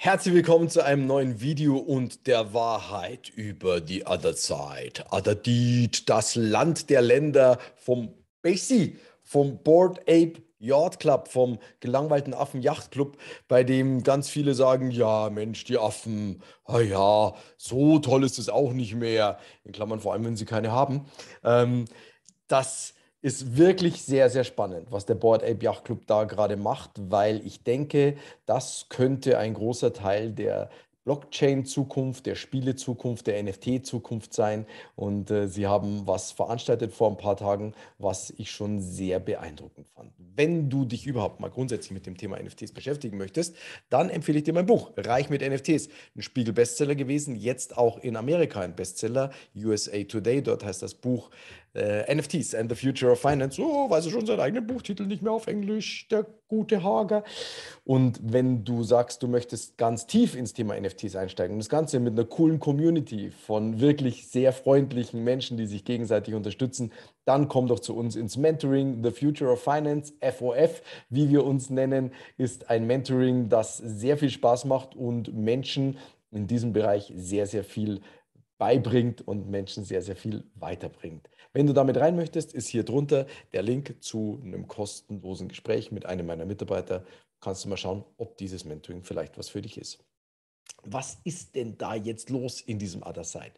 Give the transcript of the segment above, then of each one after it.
Herzlich willkommen zu einem neuen Video und der Wahrheit über die Other Side. Adadid, das Land der Länder vom Basie, vom Board Ape Yacht Club, vom gelangweilten Affen Yacht Club, bei dem ganz viele sagen, ja Mensch, die Affen, ah ja, so toll ist es auch nicht mehr. In Klammern vor allem, wenn sie keine haben. Ähm, das ist wirklich sehr, sehr spannend, was der Board Ape Yacht Club da gerade macht, weil ich denke, das könnte ein großer Teil der Blockchain-Zukunft, der Spiele-Zukunft, der NFT-Zukunft sein. Und äh, sie haben was veranstaltet vor ein paar Tagen, was ich schon sehr beeindruckend fand. Wenn du dich überhaupt mal grundsätzlich mit dem Thema NFTs beschäftigen möchtest, dann empfehle ich dir mein Buch Reich mit NFTs. Ein Spiegel-Bestseller gewesen, jetzt auch in Amerika ein Bestseller, USA Today. Dort heißt das Buch äh, NFTs and the Future of Finance. Oh, weiß er schon seinen eigenen Buchtitel nicht mehr auf Englisch, der gute Hager. Und wenn du sagst, du möchtest ganz tief ins Thema NFTs einsteigen und das Ganze mit einer coolen Community von wirklich sehr freundlichen Menschen, die sich gegenseitig unterstützen, dann komm doch zu uns ins Mentoring. The Future of Finance, FOF, wie wir uns nennen, ist ein Mentoring, das sehr viel Spaß macht und Menschen in diesem Bereich sehr, sehr viel beibringt und Menschen sehr, sehr viel weiterbringt. Wenn du damit rein möchtest, ist hier drunter der Link zu einem kostenlosen Gespräch mit einem meiner Mitarbeiter. Kannst du mal schauen, ob dieses Mentoring vielleicht was für dich ist. Was ist denn da jetzt los in diesem Other Side?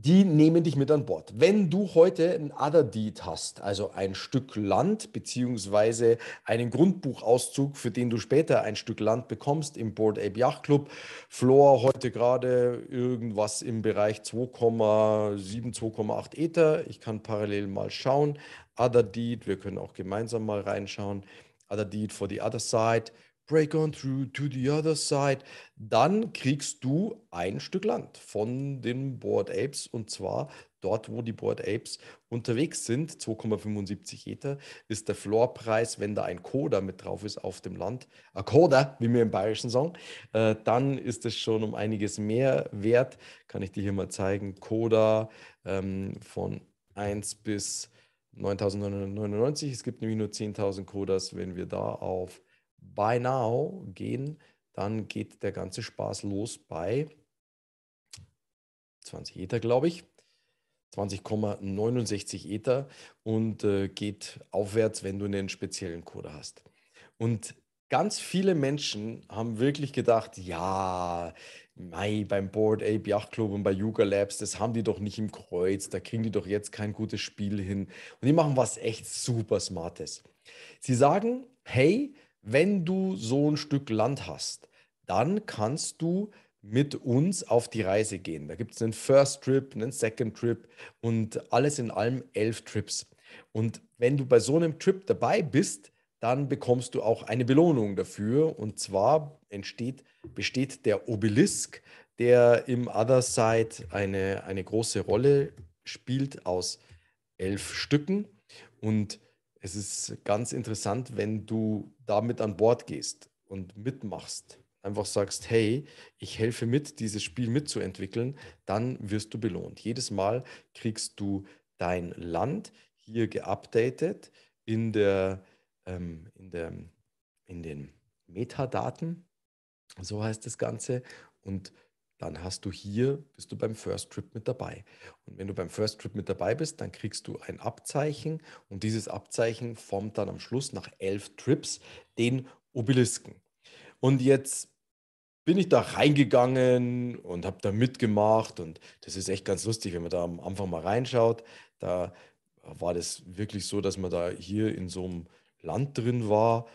die nehmen dich mit an Bord. Wenn du heute ein Other Deed hast, also ein Stück Land beziehungsweise einen Grundbuchauszug, für den du später ein Stück Land bekommst im Board Ape Yacht Club, Floor heute gerade irgendwas im Bereich 2,7, 2,8 Ether. Ich kann parallel mal schauen. Other Deed, wir können auch gemeinsam mal reinschauen. Other Deed for the Other Side, break on through to the other side, dann kriegst du ein Stück Land von den Board Apes und zwar dort, wo die Board Apes unterwegs sind. 2,75 Ether ist der Floorpreis, wenn da ein Coda mit drauf ist auf dem Land. Ein Coda, wie wir im Bayerischen sagen, äh, dann ist es schon um einiges mehr wert. Kann ich dir hier mal zeigen. Coda ähm, von 1 bis 9.999. Es gibt nämlich nur 10.000 Codas, wenn wir da auf Buy Now gehen, dann geht der ganze Spaß los bei 20 Ether, glaube ich. 20,69 Ether und äh, geht aufwärts, wenn du einen speziellen Code hast. Und ganz viele Menschen haben wirklich gedacht, ja, mei, beim Board Ape Yacht Club und bei Yuga Labs, das haben die doch nicht im Kreuz, da kriegen die doch jetzt kein gutes Spiel hin. Und die machen was echt super Smartes. Sie sagen, hey, wenn du so ein Stück Land hast, dann kannst du mit uns auf die Reise gehen. Da gibt es einen First Trip, einen Second Trip und alles in allem elf Trips. Und wenn du bei so einem Trip dabei bist, dann bekommst du auch eine Belohnung dafür. Und zwar entsteht, besteht der Obelisk, der im Other Side eine, eine große Rolle spielt aus elf Stücken. Und es ist ganz interessant, wenn du damit an Bord gehst und mitmachst, einfach sagst, hey, ich helfe mit, dieses Spiel mitzuentwickeln, dann wirst du belohnt. Jedes Mal kriegst du dein Land hier geupdatet in der, ähm, in der, in den Metadaten, so heißt das Ganze und dann hast du hier, bist du beim First Trip mit dabei. Und wenn du beim First Trip mit dabei bist, dann kriegst du ein Abzeichen und dieses Abzeichen formt dann am Schluss nach elf Trips den Obelisken. Und jetzt bin ich da reingegangen und habe da mitgemacht und das ist echt ganz lustig, wenn man da am Anfang mal reinschaut. Da war das wirklich so, dass man da hier in so einem Land drin war.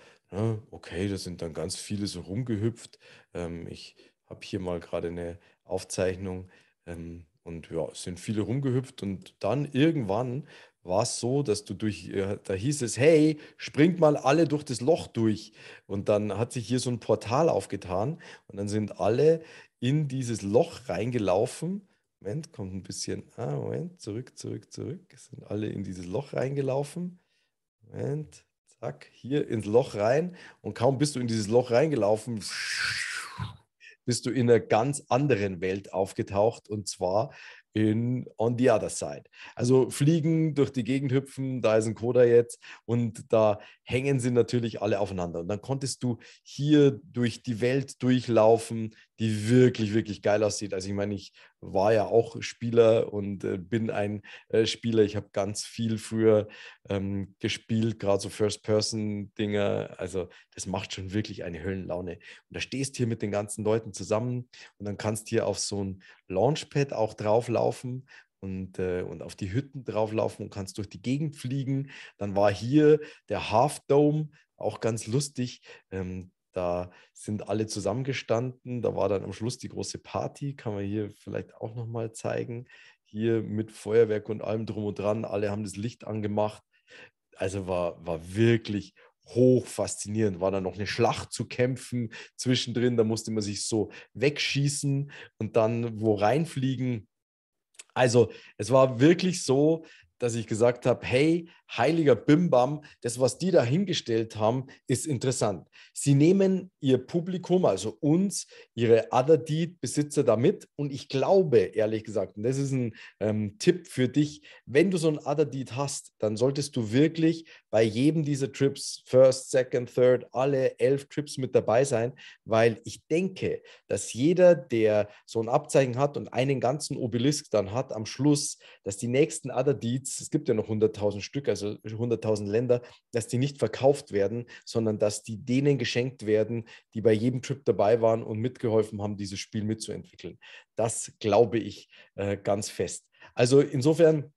Okay, da sind dann ganz viele so rumgehüpft. Ähm, ich habe hier mal gerade eine Aufzeichnung. Ähm, und ja, es sind viele rumgehüpft und dann irgendwann war es so, dass du durch, äh, da hieß es, hey, springt mal alle durch das Loch durch. Und dann hat sich hier so ein Portal aufgetan und dann sind alle in dieses Loch reingelaufen. Moment, kommt ein bisschen, ah, Moment, zurück, zurück, zurück. Es sind alle in dieses Loch reingelaufen. Moment, zack, hier ins Loch rein. Und kaum bist du in dieses Loch reingelaufen, pff, bist du in einer ganz anderen Welt aufgetaucht und zwar in On the Other Side. Also fliegen, durch die Gegend hüpfen, da ist ein Coda jetzt und da hängen sie natürlich alle aufeinander. Und dann konntest du hier durch die Welt durchlaufen, die wirklich, wirklich geil aussieht. Also ich meine, ich war ja auch Spieler und äh, bin ein äh, Spieler. Ich habe ganz viel früher ähm, gespielt, gerade so First-Person-Dinger. Also das macht schon wirklich eine Höllenlaune. Und da stehst du hier mit den ganzen Leuten zusammen und dann kannst du hier auf so ein Launchpad auch drauflaufen und, äh, und auf die Hütten drauflaufen und kannst durch die Gegend fliegen. Dann war hier der Half Dome, auch ganz lustig. Ähm, da sind alle zusammengestanden. Da war dann am Schluss die große Party. Kann man hier vielleicht auch nochmal zeigen. Hier mit Feuerwerk und allem drum und dran. Alle haben das Licht angemacht. Also war, war wirklich hoch faszinierend. War dann noch eine Schlacht zu kämpfen zwischendrin. Da musste man sich so wegschießen und dann wo reinfliegen. Also es war wirklich so, dass ich gesagt habe, hey, heiliger Bimbam, das, was die da hingestellt haben, ist interessant. Sie nehmen ihr Publikum, also uns, ihre Other Deed-Besitzer da mit. und ich glaube, ehrlich gesagt, und das ist ein ähm, Tipp für dich, wenn du so ein Other Deed hast, dann solltest du wirklich bei jedem dieser Trips, First, Second, Third, alle elf Trips mit dabei sein, weil ich denke, dass jeder, der so ein Abzeichen hat und einen ganzen Obelisk dann hat am Schluss, dass die nächsten Other Deeds es gibt ja noch 100.000 Stück, also 100.000 Länder, dass die nicht verkauft werden, sondern dass die denen geschenkt werden, die bei jedem Trip dabei waren und mitgeholfen haben, dieses Spiel mitzuentwickeln. Das glaube ich äh, ganz fest. Also insofern,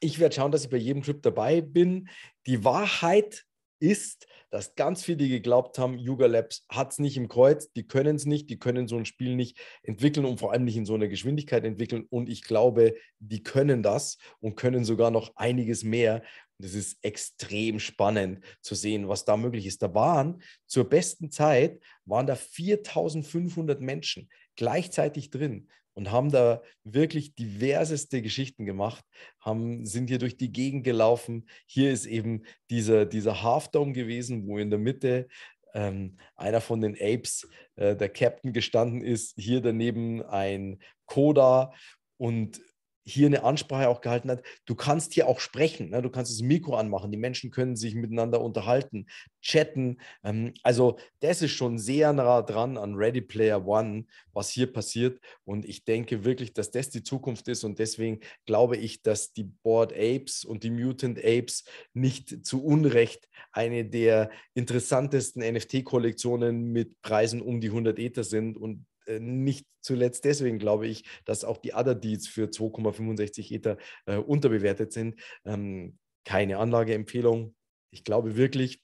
ich werde schauen, dass ich bei jedem Trip dabei bin. Die Wahrheit ist, dass ganz viele geglaubt haben, Yuga Labs hat es nicht im Kreuz, die können es nicht, die können so ein Spiel nicht entwickeln und vor allem nicht in so einer Geschwindigkeit entwickeln. Und ich glaube, die können das und können sogar noch einiges mehr. Und es ist extrem spannend zu sehen, was da möglich ist. Da waren zur besten Zeit, waren da 4500 Menschen gleichzeitig drin und haben da wirklich diverseste Geschichten gemacht, haben, sind hier durch die Gegend gelaufen. Hier ist eben dieser, dieser Halfdome gewesen, wo in der Mitte ähm, einer von den Apes, äh, der Captain, gestanden ist. Hier daneben ein Koda und hier eine Ansprache auch gehalten hat. Du kannst hier auch sprechen, ne? du kannst das Mikro anmachen, die Menschen können sich miteinander unterhalten, chatten. Ähm, also das ist schon sehr nah dran an Ready Player One, was hier passiert. Und ich denke wirklich, dass das die Zukunft ist. Und deswegen glaube ich, dass die Board Apes und die Mutant Apes nicht zu Unrecht eine der interessantesten NFT-Kollektionen mit Preisen um die 100 Ether sind und äh, nicht zuletzt deswegen glaube ich, dass auch die Other Deeds für 2,65 Ether äh, unterbewertet sind. Ähm, keine Anlageempfehlung. Ich glaube wirklich,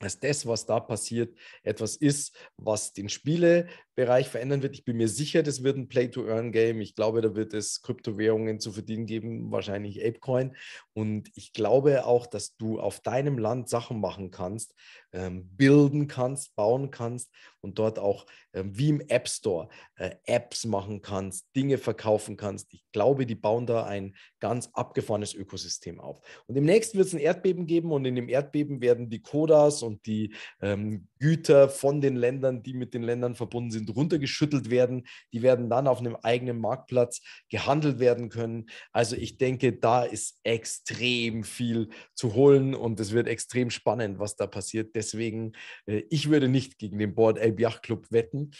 dass das, was da passiert, etwas ist, was den Spiele Bereich verändern wird. Ich bin mir sicher, das wird ein Play-to-Earn-Game. Ich glaube, da wird es Kryptowährungen zu verdienen geben, wahrscheinlich Apecoin. Und ich glaube auch, dass du auf deinem Land Sachen machen kannst, ähm, bilden kannst, bauen kannst und dort auch ähm, wie im App Store äh, Apps machen kannst, Dinge verkaufen kannst. Ich glaube, die bauen da ein ganz abgefahrenes Ökosystem auf. Und im nächsten wird es ein Erdbeben geben und in dem Erdbeben werden die Kodas und die ähm, Güter von den Ländern, die mit den Ländern verbunden sind, sind, runtergeschüttelt werden. Die werden dann auf einem eigenen Marktplatz gehandelt werden können. Also ich denke, da ist extrem viel zu holen und es wird extrem spannend, was da passiert. Deswegen, äh, ich würde nicht gegen den Board Ape Yacht Club wetten.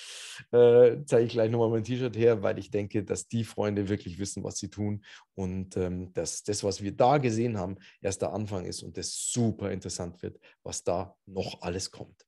Äh, zeige ich gleich nochmal mein T-Shirt her, weil ich denke, dass die Freunde wirklich wissen, was sie tun und ähm, dass das, was wir da gesehen haben, erst der Anfang ist und das super interessant wird, was da noch alles kommt.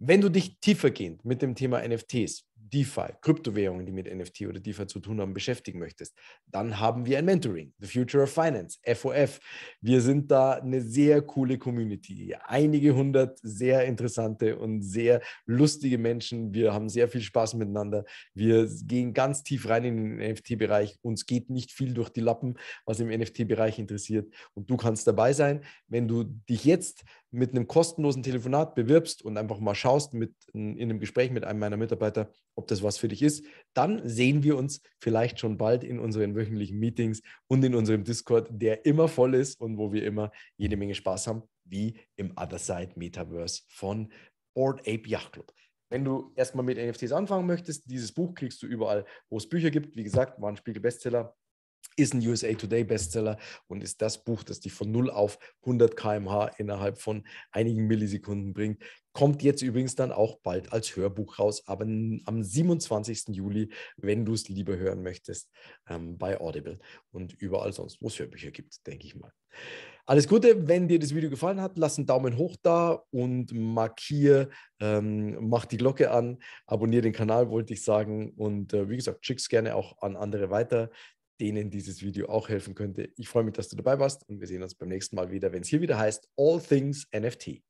Wenn du dich tiefergehend mit dem Thema NFTs, DeFi, Kryptowährungen, die mit NFT oder DeFi zu tun haben, beschäftigen möchtest, dann haben wir ein Mentoring, The Future of Finance, FOF. Wir sind da eine sehr coole Community, einige hundert sehr interessante und sehr lustige Menschen. Wir haben sehr viel Spaß miteinander. Wir gehen ganz tief rein in den NFT-Bereich. Uns geht nicht viel durch die Lappen, was im NFT-Bereich interessiert. Und du kannst dabei sein, wenn du dich jetzt mit einem kostenlosen Telefonat bewirbst und einfach mal schaust, schaust mit, in einem Gespräch mit einem meiner Mitarbeiter, ob das was für dich ist. Dann sehen wir uns vielleicht schon bald in unseren wöchentlichen Meetings und in unserem Discord, der immer voll ist und wo wir immer jede Menge Spaß haben, wie im Other Side Metaverse von Board Ape Yacht Club. Wenn du erstmal mit NFTs anfangen möchtest, dieses Buch kriegst du überall, wo es Bücher gibt. Wie gesagt, war ein Spiegel Bestseller, ist ein USA Today Bestseller und ist das Buch, das dich von 0 auf 100 km/h innerhalb von einigen Millisekunden bringt. Kommt jetzt übrigens dann auch bald als Hörbuch raus, aber am 27. Juli, wenn du es lieber hören möchtest, ähm, bei Audible und überall sonst, wo es Hörbücher gibt, denke ich mal. Alles Gute, wenn dir das Video gefallen hat, lass einen Daumen hoch da und markier, ähm, mach die Glocke an, abonniere den Kanal, wollte ich sagen. Und äh, wie gesagt, schick es gerne auch an andere weiter, denen dieses Video auch helfen könnte. Ich freue mich, dass du dabei warst und wir sehen uns beim nächsten Mal wieder, wenn es hier wieder heißt All Things NFT.